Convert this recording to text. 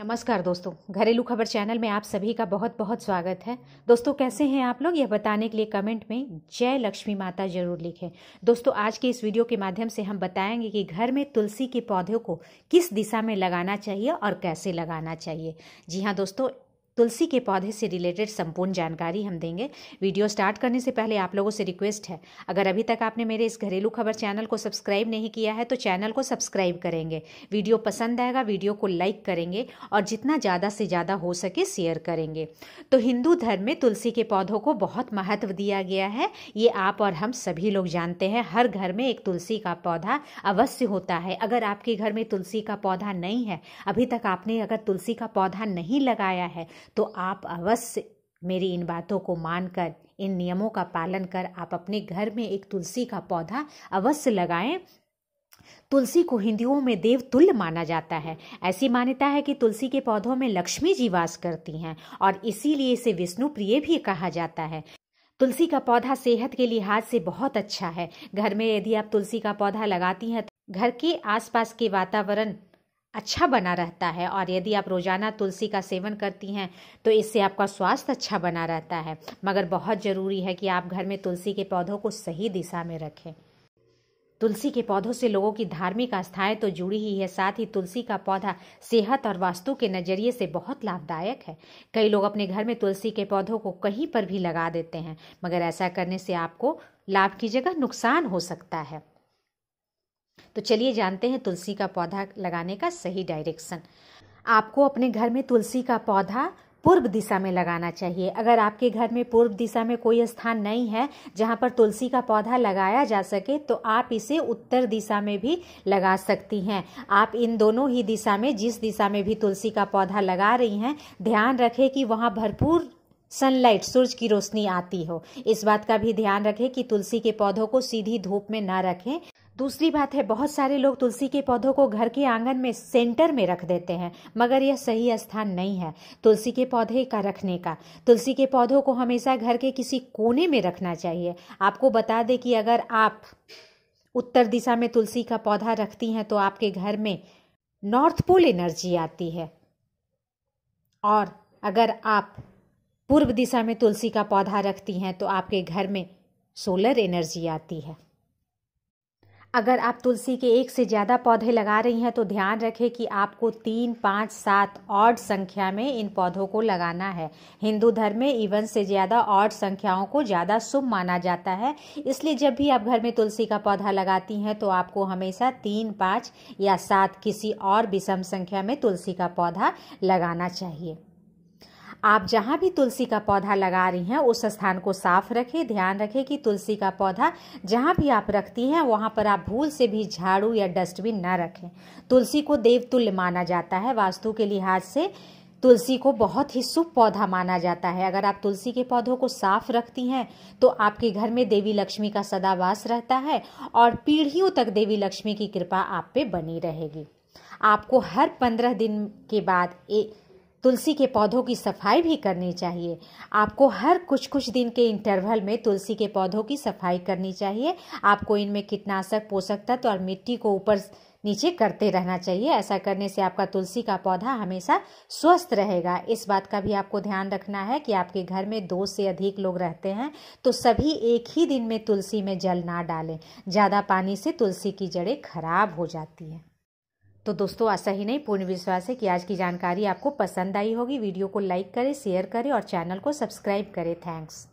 नमस्कार दोस्तों घरेलू खबर चैनल में आप सभी का बहुत बहुत स्वागत है दोस्तों कैसे हैं आप लोग यह बताने के लिए कमेंट में जय लक्ष्मी माता जरूर लिखें दोस्तों आज के इस वीडियो के माध्यम से हम बताएंगे कि घर में तुलसी के पौधों को किस दिशा में लगाना चाहिए और कैसे लगाना चाहिए जी हाँ दोस्तों तुलसी के पौधे से रिलेटेड संपूर्ण जानकारी हम देंगे वीडियो स्टार्ट करने से पहले आप लोगों से रिक्वेस्ट है अगर अभी तक आपने मेरे इस घरेलू खबर चैनल को सब्सक्राइब नहीं किया है तो चैनल को सब्सक्राइब करेंगे वीडियो पसंद आएगा वीडियो को लाइक करेंगे और जितना ज़्यादा से ज़्यादा हो सके शेयर करेंगे तो हिंदू धर्म में तुलसी के पौधों को बहुत महत्व दिया गया है ये आप और हम सभी लोग जानते हैं हर घर में एक तुलसी का पौधा अवश्य होता है अगर आपके घर में तुलसी का पौधा नहीं है अभी तक आपने अगर तुलसी का पौधा नहीं लगाया है तो आप अवश्य मेरी इन बातों को मानकर इन नियमों का पालन कर आप अपने घर में एक तुलसी का पौधा अवश्य लगाएं तुलसी को हिंदुओं में देव तुल्य माना जाता है ऐसी मान्यता है कि तुलसी के पौधों में लक्ष्मी जी वास करती हैं और इसीलिए इसे विष्णु प्रिय भी कहा जाता है तुलसी का पौधा सेहत के लिहाज से बहुत अच्छा है घर में यदि आप तुलसी का पौधा लगाती हैं तो घर के आसपास के वातावरण अच्छा बना रहता है और यदि आप रोज़ाना तुलसी का सेवन करती हैं तो इससे आपका स्वास्थ्य अच्छा बना रहता है मगर बहुत ज़रूरी है कि आप घर में तुलसी के पौधों को सही दिशा में रखें तुलसी के पौधों से लोगों की धार्मिक आस्थाएं तो जुड़ी ही है साथ ही तुलसी का पौधा सेहत और वास्तु के नज़रिए से बहुत लाभदायक है कई लोग अपने घर में तुलसी के पौधों को कहीं पर भी लगा देते हैं मगर ऐसा करने से आपको लाभ की जगह नुकसान हो सकता है तो चलिए जानते हैं तुलसी का पौधा लगाने का सही डायरेक्शन आपको अपने घर में तुलसी का पौधा पूर्व दिशा में लगाना चाहिए अगर आपके घर में पूर्व दिशा में कोई स्थान नहीं है जहाँ पर तुलसी का पौधा लगाया जा सके तो आप इसे उत्तर दिशा में भी लगा सकती हैं आप इन दोनों ही दिशा में जिस दिशा में भी तुलसी का पौधा लगा रही हैं ध्यान रखें कि वहाँ भरपूर सनलाइट सूरज की रोशनी आती हो इस बात का भी ध्यान रखें कि तुलसी के पौधों को सीधी धूप में ना रखें दूसरी बात है बहुत सारे लोग तुलसी के पौधों को घर के आंगन में सेंटर में रख देते हैं मगर यह सही स्थान नहीं है तुलसी के पौधे का रखने का तुलसी के पौधों को हमेशा घर के किसी कोने में रखना चाहिए आपको बता दें कि अगर आप उत्तर दिशा में तुलसी का पौधा रखती हैं तो आपके घर में नॉर्थ पोल एनर्जी आती है और अगर आप पूर्व दिशा में तुलसी का पौधा रखती हैं तो आपके घर में सोलर एनर्जी आती है अगर आप तुलसी के एक से ज़्यादा पौधे लगा रही हैं तो ध्यान रखें कि आपको तीन पाँच सात ऑड संख्या में इन पौधों को लगाना है हिंदू धर्म में इवन से ज़्यादा ऑड संख्याओं को ज़्यादा शुभ माना जाता है इसलिए जब भी आप घर में तुलसी का पौधा लगाती हैं तो आपको हमेशा तीन पाँच या सात किसी और विषम संख्या में तुलसी का पौधा लगाना चाहिए आप जहाँ भी तुलसी का पौधा लगा रही हैं उस स्थान को साफ रखें ध्यान रखें कि तुलसी का पौधा जहाँ भी आप रखती हैं वहाँ पर आप भूल से भी झाड़ू या डस्टबिन ना रखें तुलसी को देवतुल्य माना जाता है वास्तु के लिहाज से तुलसी को बहुत ही शुभ पौधा माना जाता है अगर आप तुलसी के पौधों को साफ रखती हैं तो आपके घर में देवी लक्ष्मी का सदावास रहता है और पीढ़ियों तक देवी लक्ष्मी की कृपा आप पे बनी रहेगी आपको हर पंद्रह दिन के बाद एक तुलसी के पौधों की सफाई भी करनी चाहिए आपको हर कुछ कुछ दिन के इंटरवल में तुलसी के पौधों की सफाई करनी चाहिए आपको इनमें कीटनाशक पोषक तत्व और मिट्टी को ऊपर नीचे करते रहना चाहिए ऐसा करने से आपका तुलसी का पौधा हमेशा स्वस्थ रहेगा इस बात का भी आपको ध्यान रखना है कि आपके घर में दो से अधिक लोग रहते हैं तो सभी एक ही दिन में तुलसी में जल ना डालें ज़्यादा पानी से तुलसी की जड़ें खराब हो जाती हैं तो दोस्तों ऐसा ही नहीं पूर्ण विश्वास है कि आज की जानकारी आपको पसंद आई होगी वीडियो को लाइक करें शेयर करें और चैनल को सब्सक्राइब करें थैंक्स